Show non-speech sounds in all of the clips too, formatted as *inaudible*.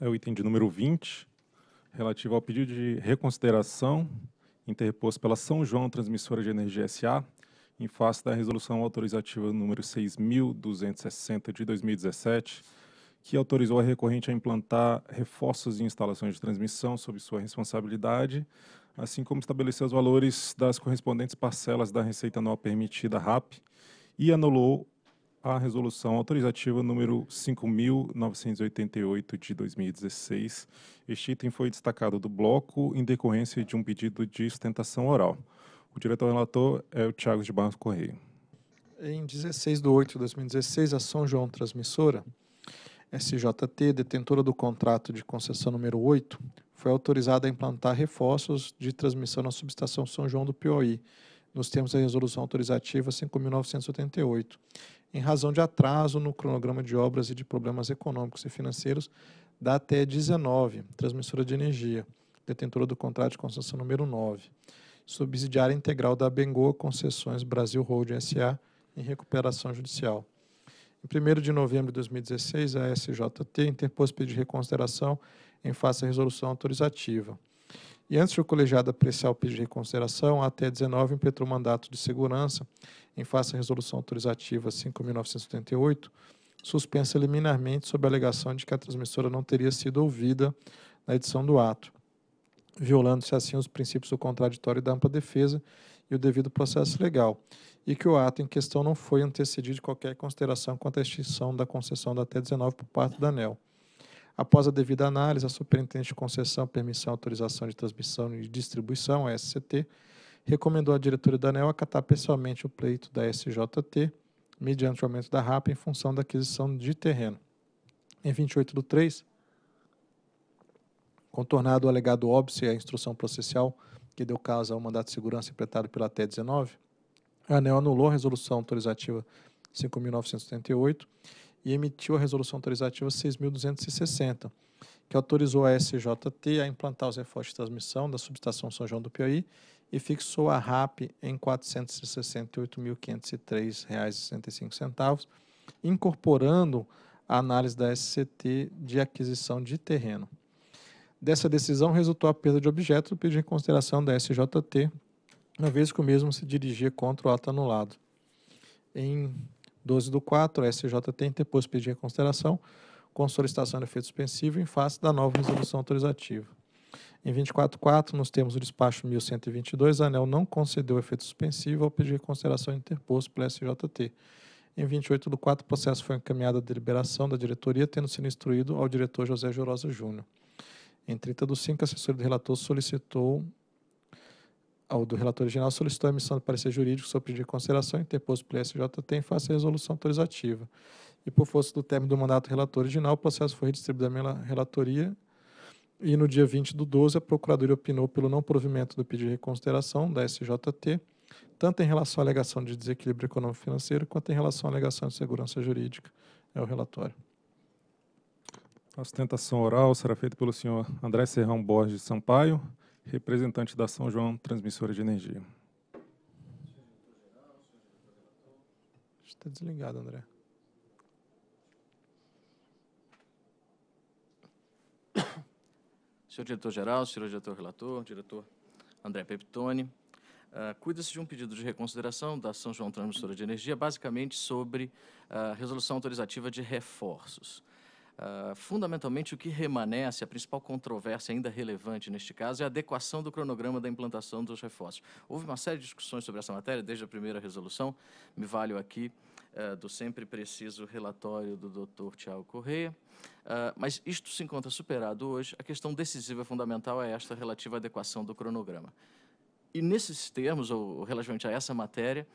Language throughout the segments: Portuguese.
é o item de número 20, relativo ao pedido de reconsideração interposto pela São João Transmissora de Energia SA, em face da resolução autorizativa número 6.260 de 2017, que autorizou a recorrente a implantar reforços e instalações de transmissão sob sua responsabilidade, assim como estabeleceu os valores das correspondentes parcelas da receita anual permitida RAP e anulou a resolução autorizativa número 5.988 de 2016. Este item foi destacado do bloco em decorrência de um pedido de sustentação oral. O diretor relator é o Tiago de Barros Correia. Em 16 de 8 de 2016, a São João Transmissora, SJT, detentora do contrato de concessão número 8, foi autorizada a implantar reforços de transmissão na subestação São João do Piauí, nos termos da Resolução Autorizativa 5.988 em razão de atraso no cronograma de obras e de problemas econômicos e financeiros da TE 19, transmissora de energia, detentora do contrato de concessão número 9, subsidiária integral da Bengoa Concessões Brasil Holding SA, em recuperação judicial. Em 1 de novembro de 2016, a SJT interpôs pedido de reconsideração em face à resolução autorizativa. E antes de o colegiado apreciar o pedido de reconsideração, a ATE 19 impetrou mandato de segurança em face à resolução autorizativa 5.978, suspensa liminarmente sob a alegação de que a transmissora não teria sido ouvida na edição do ato, violando-se assim os princípios do contraditório e da ampla defesa e o devido processo legal, e que o ato em questão não foi antecedido de qualquer consideração quanto à extinção da concessão da T19 por parte da ANEL. Após a devida análise, a Superintendente de Concessão, Permissão, Autorização de Transmissão e Distribuição, a SCT, recomendou à diretoria da ANEL acatar pessoalmente o pleito da SJT, mediante o aumento da RAP em função da aquisição de terreno. Em 28 do 3, contornado o alegado óbice e a instrução processual que deu causa ao mandato de segurança interpretado pela TE 19, a ANEL anulou a resolução autorizativa 5.978 e emitiu a Resolução Autorizativa 6.260, que autorizou a SJT a implantar os reforços de transmissão da subestação São João do Piauí e fixou a RAP em R$ 468.503,65, incorporando a análise da SCT de aquisição de terreno. Dessa decisão resultou a perda de objeto do pedido de consideração da SJT, uma vez que o mesmo se dirigia contra o ato anulado. Em 12 do 4, SJT interpôs pedir a consideração com solicitação de efeito suspensivo em face da nova resolução autorizativa. Em 24.4, nos termos do despacho 1122, a ANEL não concedeu efeito suspensivo ao pedido de consideração interposto pelo SJT. Em 28 do 4, o processo foi encaminhado à deliberação da diretoria, tendo sido instruído ao diretor José Jorosa Júnior. Em 30 do 5, a assessoria do relator solicitou ao do relator geral solicitou a emissão do parecer jurídico sobre pedido de consideração interposto pelo SJT em face à resolução autorizativa. E por força do término do mandato do relator original, o processo foi redistribuído à relatoria e no dia 20 do 12 a Procuradoria opinou pelo não provimento do pedido de reconsideração da SJT, tanto em relação à alegação de desequilíbrio econômico-financeiro quanto em relação à alegação de segurança jurídica. É o relatório. A sustentação oral será feita pelo senhor André Serrão Borges Sampaio representante da São João Transmissora de Energia. Está desligado, André. *coughs* Senhor diretor-geral, senhor diretor-relator, diretor André Peptoni, uh, cuida-se de um pedido de reconsideração da São João Transmissora de Energia, basicamente sobre a uh, resolução autorizativa de reforços. Ah, fundamentalmente, o que remanesce a principal controvérsia ainda relevante neste caso, é a adequação do cronograma da implantação dos reforços. Houve uma série de discussões sobre essa matéria, desde a primeira resolução, me valho aqui uh, do sempre preciso relatório do doutor Tiago Correia, uh, mas isto se encontra superado hoje, a questão decisiva fundamental é esta relativa à adequação do cronograma. E nesses termos, ou relativamente a essa matéria,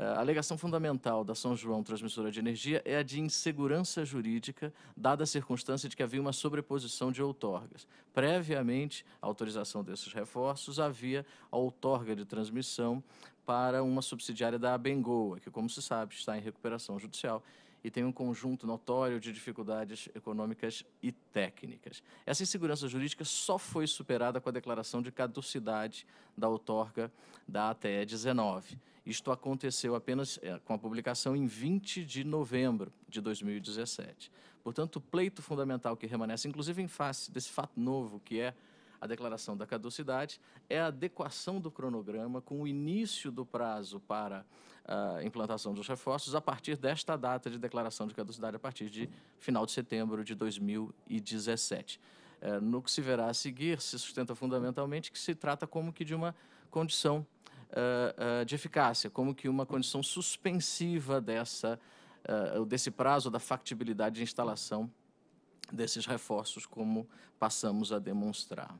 é, a alegação fundamental da São João Transmissora de Energia é a de insegurança jurídica, dada a circunstância de que havia uma sobreposição de outorgas. Previamente à autorização desses reforços, havia a outorga de transmissão para uma subsidiária da Abengoa, que, como se sabe, está em recuperação judicial e tem um conjunto notório de dificuldades econômicas e técnicas. Essa insegurança jurídica só foi superada com a declaração de caducidade da outorga da ATE 19. Isto aconteceu apenas é, com a publicação em 20 de novembro de 2017. Portanto, o pleito fundamental que permanece, inclusive em face desse fato novo que é a declaração da caducidade, é a adequação do cronograma com o início do prazo para a implantação dos reforços a partir desta data de declaração de caducidade, a partir de final de setembro de 2017. Eh, no que se verá a seguir, se sustenta fundamentalmente que se trata como que de uma condição uh, de eficácia, como que uma condição suspensiva dessa, uh, desse prazo da factibilidade de instalação desses reforços, como passamos a demonstrar.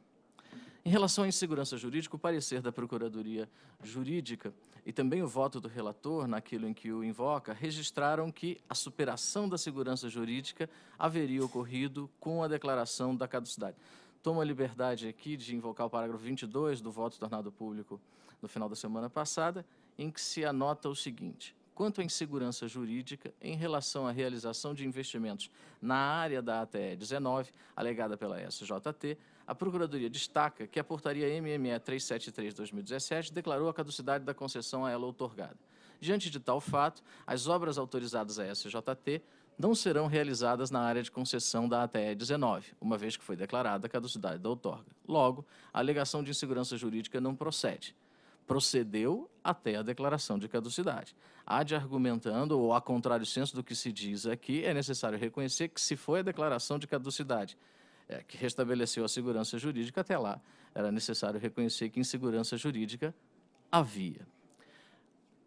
Em relação à insegurança jurídica, o parecer da Procuradoria Jurídica e também o voto do relator, naquilo em que o invoca, registraram que a superação da segurança jurídica haveria ocorrido com a declaração da caducidade. Tomo a liberdade aqui de invocar o parágrafo 22 do voto tornado público no final da semana passada, em que se anota o seguinte: quanto à insegurança jurídica em relação à realização de investimentos na área da ATE 19, alegada pela SJT, a Procuradoria destaca que a portaria MME 373-2017 declarou a caducidade da concessão a ela outorgada. Diante de tal fato, as obras autorizadas à SJT não serão realizadas na área de concessão da ATE 19, uma vez que foi declarada a caducidade da outorga. Logo, a alegação de insegurança jurídica não procede procedeu até a declaração de caducidade. Há de argumentando, ou a contrário senso do que se diz aqui, é necessário reconhecer que se foi a declaração de caducidade é, que restabeleceu a segurança jurídica, até lá era necessário reconhecer que insegurança jurídica havia.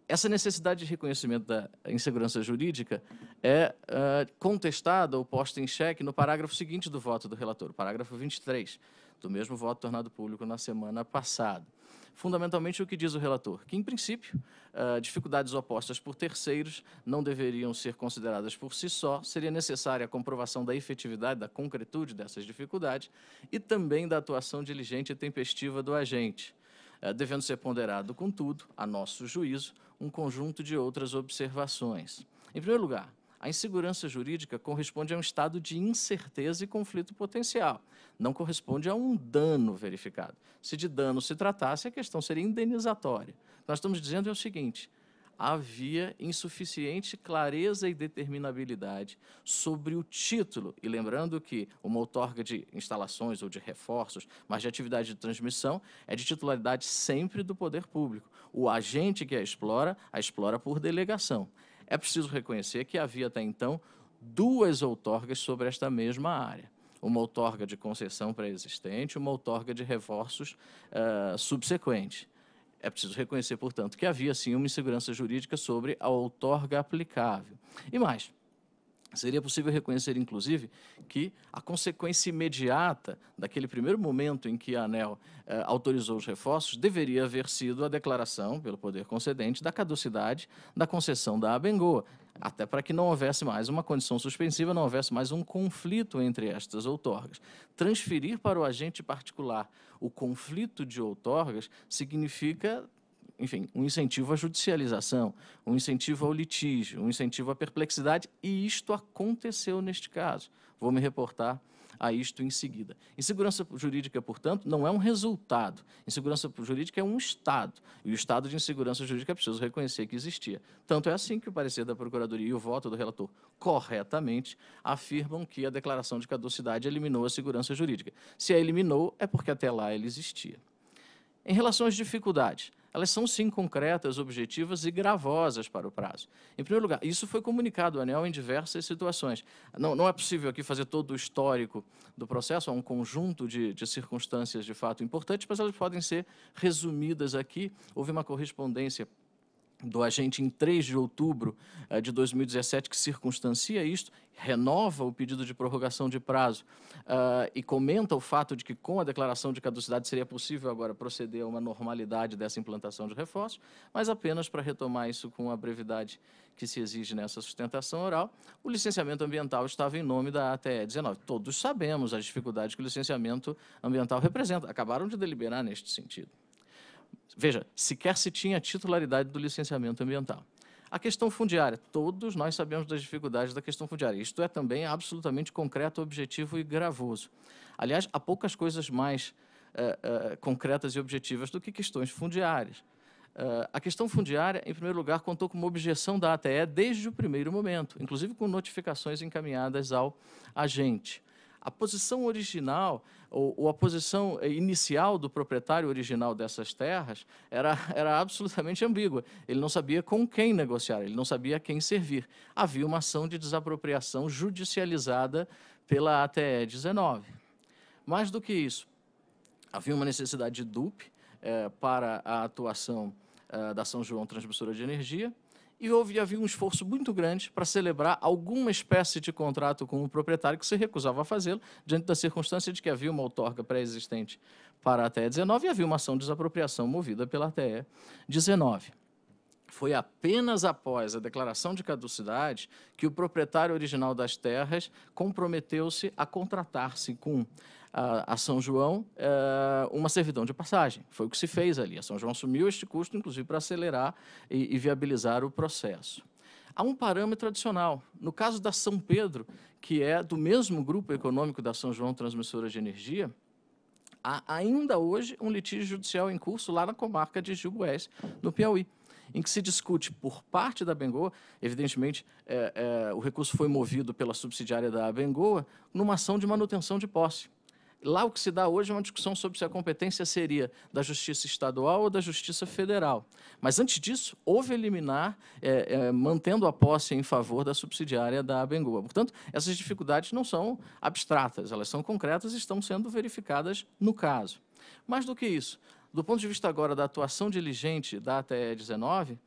Essa necessidade de reconhecimento da insegurança jurídica é uh, contestada ou posta em xeque no parágrafo seguinte do voto do relator, parágrafo 23, do mesmo voto tornado público na semana passada fundamentalmente o que diz o relator, que, em princípio, eh, dificuldades opostas por terceiros não deveriam ser consideradas por si só, seria necessária a comprovação da efetividade, da concretude dessas dificuldades e também da atuação diligente e tempestiva do agente, eh, devendo ser ponderado, contudo, a nosso juízo, um conjunto de outras observações. Em primeiro lugar, a insegurança jurídica corresponde a um estado de incerteza e conflito potencial, não corresponde a um dano verificado. Se de dano se tratasse, a questão seria indenizatória. Nós estamos dizendo é o seguinte: havia insuficiente clareza e determinabilidade sobre o título. E lembrando que uma outorga de instalações ou de reforços, mas de atividade de transmissão, é de titularidade sempre do poder público. O agente que a explora, a explora por delegação é preciso reconhecer que havia até então duas outorgas sobre esta mesma área. Uma outorga de concessão pré-existente, uma outorga de reforços uh, subsequente. É preciso reconhecer, portanto, que havia sim uma insegurança jurídica sobre a outorga aplicável. E mais, Seria possível reconhecer, inclusive, que a consequência imediata daquele primeiro momento em que a ANEL eh, autorizou os reforços deveria haver sido a declaração, pelo poder concedente, da caducidade da concessão da Abengoa, até para que não houvesse mais uma condição suspensiva, não houvesse mais um conflito entre estas outorgas. Transferir para o agente particular o conflito de outorgas significa enfim, um incentivo à judicialização, um incentivo ao litígio, um incentivo à perplexidade, e isto aconteceu neste caso. Vou me reportar a isto em seguida. Insegurança jurídica, portanto, não é um resultado. Insegurança jurídica é um estado. E o estado de insegurança jurídica é preciso reconhecer que existia. Tanto é assim que o parecer da Procuradoria e o voto do relator corretamente afirmam que a declaração de caducidade eliminou a segurança jurídica. Se a eliminou, é porque até lá ela existia. Em relação às dificuldades, elas são sim concretas, objetivas e gravosas para o prazo. Em primeiro lugar, isso foi comunicado ao ANEL em diversas situações. Não, não é possível aqui fazer todo o histórico do processo, há um conjunto de, de circunstâncias de fato importantes, mas elas podem ser resumidas aqui. Houve uma correspondência do agente em 3 de outubro eh, de 2017, que circunstancia isto, renova o pedido de prorrogação de prazo uh, e comenta o fato de que, com a declaração de caducidade, seria possível agora proceder a uma normalidade dessa implantação de reforços, mas apenas para retomar isso com a brevidade que se exige nessa sustentação oral, o licenciamento ambiental estava em nome da ATE 19. Todos sabemos as dificuldades que o licenciamento ambiental representa. Acabaram de deliberar neste sentido. Veja, sequer se tinha titularidade do licenciamento ambiental. A questão fundiária, todos nós sabemos das dificuldades da questão fundiária. Isto é também absolutamente concreto, objetivo e gravoso. Aliás, há poucas coisas mais uh, uh, concretas e objetivas do que questões fundiárias. Uh, a questão fundiária, em primeiro lugar, contou com uma objeção da ATE desde o primeiro momento, inclusive com notificações encaminhadas ao agente a posição original, ou, ou, a posição eh, inicial do proprietário original dessas terras era, era absolutamente ambígua. Ele não sabia com quem negociar, ele não sabia a quem servir. Havia uma ação de desapropriação judicializada pela ATE 19. Mais do que isso, havia uma necessidade de dupe eh, para a atuação eh, da São João Transmissora de Energia, e houve, havia um esforço muito grande para celebrar alguma espécie de contrato com o proprietário que se recusava a fazê-lo, diante da circunstância de que havia uma outorga pré-existente para a TE 19 e havia uma ação de desapropriação movida pela TE 19 foi apenas após a declaração de caducidade que o proprietário original das terras comprometeu-se a contratar-se com a, São João eh, uma servidão de passagem. Foi o que se fez ali. A São João assumiu este custo, inclusive, para acelerar e, e viabilizar o processo. Há um parâmetro adicional. No caso da São Pedro, que é do mesmo grupo econômico da São João Transmissora de Energia, há ainda hoje um litígio judicial em curso lá na comarca de Gilboés, no Piauí em que se discute por parte da Bengoa, evidentemente é, é, o recurso foi movido pela subsidiária da Bengoa, numa ação de manutenção de posse. Lá o que se dá hoje é uma discussão sobre se a competência seria da Justiça Estadual ou da Justiça Federal. Mas antes disso, houve eliminar, é, é, mantendo a posse em favor da subsidiária da Bengoa. Portanto, essas dificuldades não são abstratas, elas são concretas e estão sendo verificadas no caso. Mais do que isso, do ponto de vista agora da atuação diligente da ATE 19,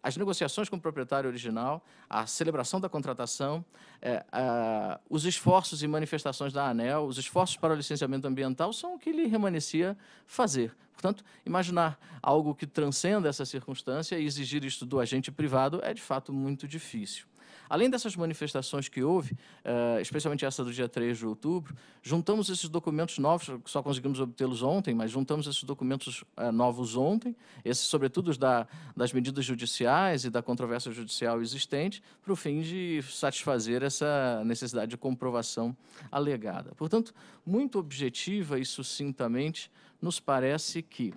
as negociações com o proprietário original, a celebração da contratação, é, a, os esforços e manifestações da ANEL, os esforços para o licenciamento ambiental são o que lhe remanescia fazer. Portanto, imaginar algo que transcenda essa circunstância e exigir isto do agente privado é, de fato, muito difícil. Além dessas manifestações que houve, eh, especialmente essa do dia 3 de outubro, juntamos esses documentos novos, só conseguimos obtê-los ontem, mas juntamos esses documentos eh, novos ontem, esses, sobretudo os da, das medidas judiciais e da controvérsia judicial existente, para o fim de satisfazer essa necessidade de comprovação alegada. Portanto, muito objetiva e sucintamente, nos parece que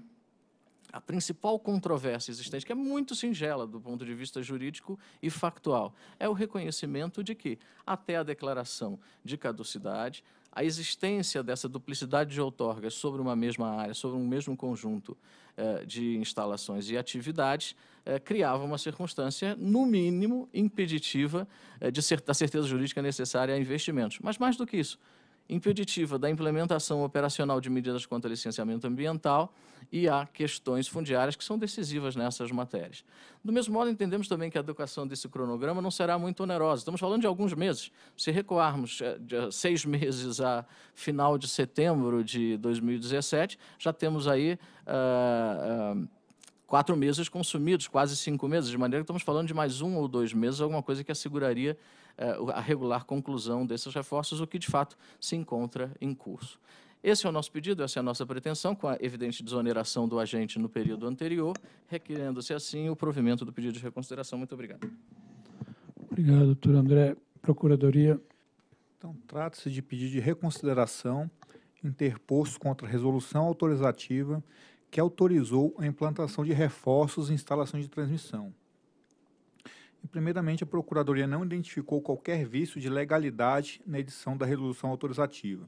a principal controvérsia existente, que é muito singela do ponto de vista jurídico e factual, é o reconhecimento de que, até a declaração de caducidade, a existência dessa duplicidade de outorgas sobre uma mesma área, sobre um mesmo conjunto eh, de instalações e atividades, eh, criava uma circunstância, no mínimo, impeditiva eh, de da certeza jurídica necessária a investimentos. Mas mais do que isso, impeditiva da implementação operacional de medidas quanto a licenciamento ambiental e há questões fundiárias que são decisivas nessas matérias. Do mesmo modo, entendemos também que a adequação desse cronograma não será muito onerosa. Estamos falando de alguns meses. Se recuarmos eh, de eh, seis *laughs* meses a final de setembro de 2017, já temos aí... Uh, uh, quatro meses consumidos, quase cinco meses, de maneira que estamos falando de mais um ou dois meses, alguma coisa que asseguraria eh, a regular conclusão desses reforços, o que de fato se encontra em curso. Esse é o nosso pedido, essa é a nossa pretensão, com a evidente desoneração do agente no período anterior, requerendo-se assim o provimento do pedido de reconsideração. Muito obrigado. Obrigado, doutor André. Procuradoria. Então, trata-se de pedido de reconsideração interposto contra a resolução autorizativa que autorizou a implantação de reforços em instalações de transmissão. E, primeiramente, a Procuradoria não identificou qualquer vício de legalidade na edição da resolução autorizativa.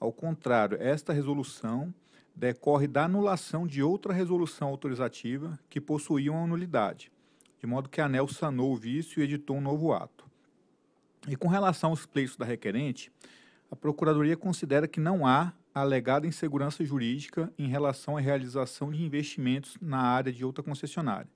Ao contrário, esta resolução decorre da anulação de outra resolução autorizativa que possuía uma nulidade, de modo que a ANEL sanou o vício e editou um novo ato. E com relação aos pleitos da requerente, a Procuradoria considera que não há alegada insegurança jurídica em relação à realização de investimentos na área de outra concessionária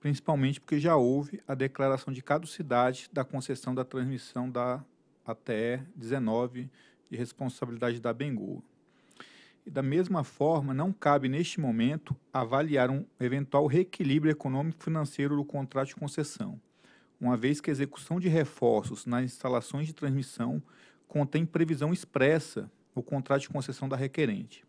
principalmente porque já houve a declaração de caducidade da concessão da transmissão da ATE 19 de responsabilidade da Bengoa. E da mesma forma, não cabe neste momento avaliar um eventual reequilíbrio econômico-financeiro do contrato de concessão, uma vez que a execução de reforços nas instalações de transmissão contém previsão expressa no contrato de concessão da requerente.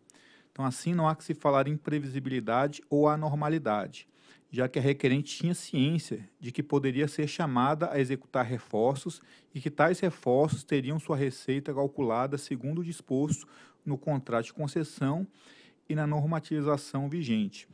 Então, assim, não há que se falar em previsibilidade ou anormalidade, já que a requerente tinha ciência de que poderia ser chamada a executar reforços e que tais reforços teriam sua receita calculada segundo o disposto no contrato de concessão e na normatização vigente.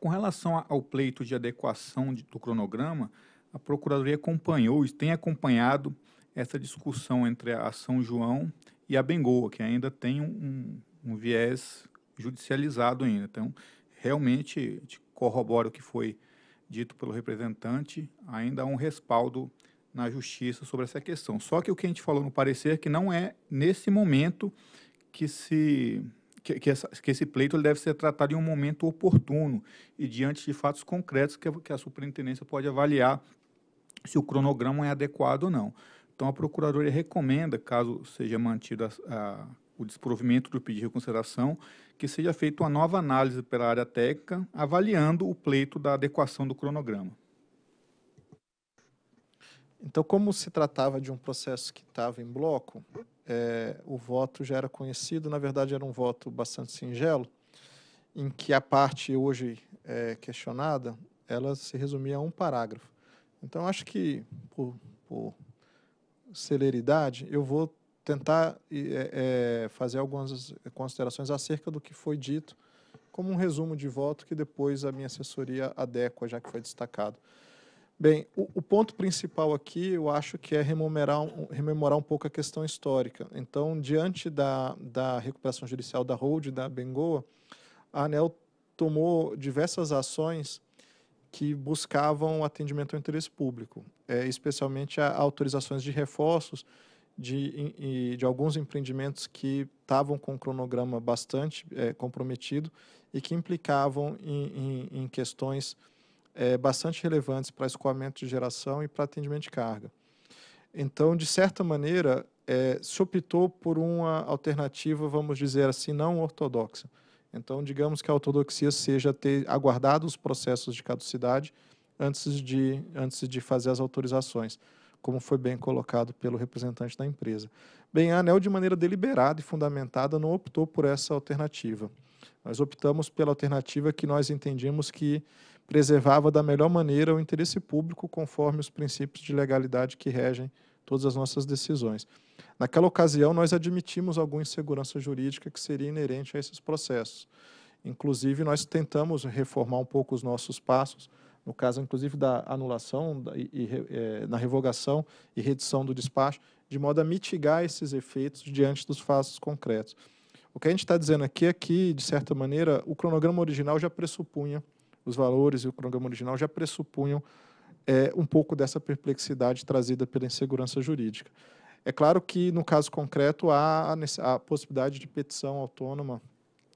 Com relação ao pleito de adequação do cronograma, a Procuradoria acompanhou e tem acompanhado essa discussão entre a São João e a Bengoa, que ainda tem um, um viés judicializado ainda. Então, realmente, corrobora o que foi dito pelo representante, ainda há um respaldo na justiça sobre essa questão. Só que o que a gente falou no parecer é que não é nesse momento que se que, que, essa, que esse pleito deve ser tratado em um momento oportuno e diante de fatos concretos que a, que a superintendência pode avaliar se o cronograma é adequado ou não. Então, a Procuradoria recomenda, caso seja mantida a, a o desprovimento do pedido de reconsideração, que seja feita uma nova análise pela área técnica, avaliando o pleito da adequação do cronograma. Então, como se tratava de um processo que estava em bloco, é, o voto já era conhecido, na verdade era um voto bastante singelo, em que a parte hoje é, questionada, ela se resumia a um parágrafo. Então, acho que, por, por celeridade, eu vou tentar é, é, fazer algumas considerações acerca do que foi dito, como um resumo de voto que depois a minha assessoria adequa, já que foi destacado. Bem, o, o ponto principal aqui, eu acho que é rememorar um, rememorar um pouco a questão histórica. Então, diante da, da recuperação judicial da Hold da Bengoa, a ANEL tomou diversas ações que buscavam atendimento ao interesse público, é, especialmente a, a autorizações de reforços de, de alguns empreendimentos que estavam com um cronograma bastante é, comprometido e que implicavam em, em, em questões é, bastante relevantes para escoamento de geração e para atendimento de carga. Então, de certa maneira, é, se optou por uma alternativa, vamos dizer assim, não ortodoxa. Então, digamos que a ortodoxia seja ter aguardado os processos de caducidade antes de, antes de fazer as autorizações como foi bem colocado pelo representante da empresa. Bem, a ANEL, de maneira deliberada e fundamentada, não optou por essa alternativa. Nós optamos pela alternativa que nós entendíamos que preservava da melhor maneira o interesse público conforme os princípios de legalidade que regem todas as nossas decisões. Naquela ocasião, nós admitimos alguma insegurança jurídica que seria inerente a esses processos. Inclusive, nós tentamos reformar um pouco os nossos passos no caso, inclusive, da anulação da, e, e é, na revogação e redução do despacho, de modo a mitigar esses efeitos diante dos fatos concretos. O que a gente está dizendo aqui é que, de certa maneira, o cronograma original já pressupunha, os valores e o cronograma original já pressupunham é, um pouco dessa perplexidade trazida pela insegurança jurídica. É claro que, no caso concreto, há a, a possibilidade de petição autônoma,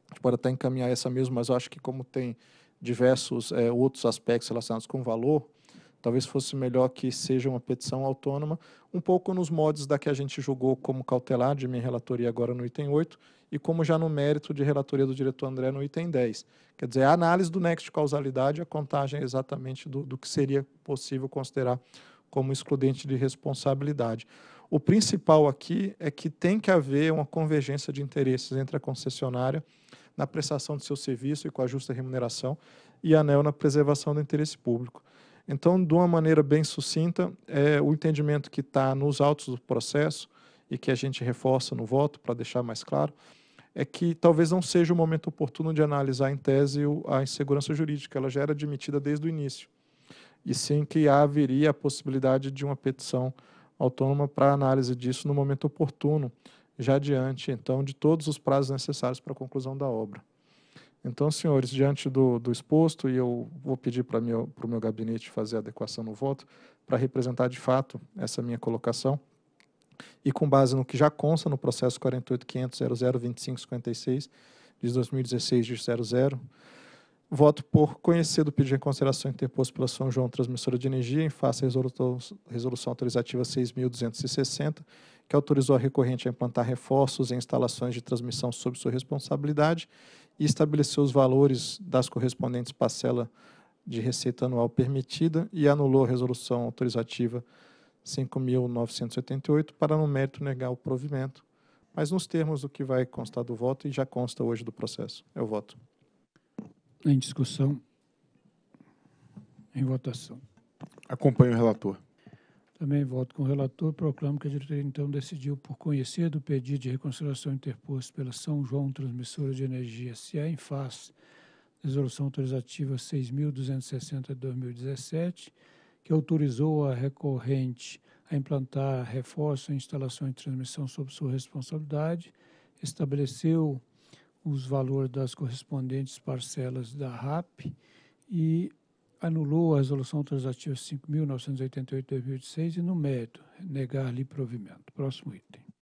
a gente pode até encaminhar essa mesmo, mas eu acho que, como tem diversos é, outros aspectos relacionados com valor, talvez fosse melhor que seja uma petição autônoma, um pouco nos modos da que a gente julgou como cautelar de minha relatoria agora no item 8 e como já no mérito de relatoria do diretor André no item 10. Quer dizer, a análise do nexo de causalidade, a contagem exatamente do, do que seria possível considerar como excludente de responsabilidade. O principal aqui é que tem que haver uma convergência de interesses entre a concessionária na prestação de seu serviço e com a justa remuneração e a ANEL na preservação do interesse público. Então, de uma maneira bem sucinta, é o entendimento que está nos autos do processo e que a gente reforça no voto para deixar mais claro, é que talvez não seja o momento oportuno de analisar em tese a insegurança jurídica, ela já era admitida desde o início, e sim que haveria a possibilidade de uma petição autônoma para análise disso no momento oportuno, já diante, então, de todos os prazos necessários para a conclusão da obra. Então, senhores, diante do, do exposto, e eu vou pedir para o meu, gabinete fazer adequação no voto, para representar de fato essa minha colocação, e com base no que já consta no processo 48.500.002556 de 2016 de 00, Voto por conhecer do pedido de reconsideração interposto pela São João Transmissora de Energia em face à resolução autorizativa 6.260, que autorizou a recorrente a implantar reforços em instalações de transmissão sob sua responsabilidade e estabeleceu os valores das correspondentes parcela de receita anual permitida e anulou a resolução autorizativa 5.988 para, no mérito, negar o provimento, mas nos termos do que vai constar do voto e já consta hoje do processo. É o voto. Em discussão. Em votação. Acompanho o relator. Também voto com o relator. Proclamo que a diretoria, então, decidiu por conhecer do pedido de reconciliação interposto pela São João Transmissora de Energia S.A. em face da Resolução Autorizativa 6.260 de 2017, que autorizou a recorrente a implantar reforço em instalações de transmissão sob sua responsabilidade, estabeleceu os valores das correspondentes parcelas da RAP e anulou a resolução transativa 5.988-2006 e no mérito, negar-lhe provimento. Próximo item.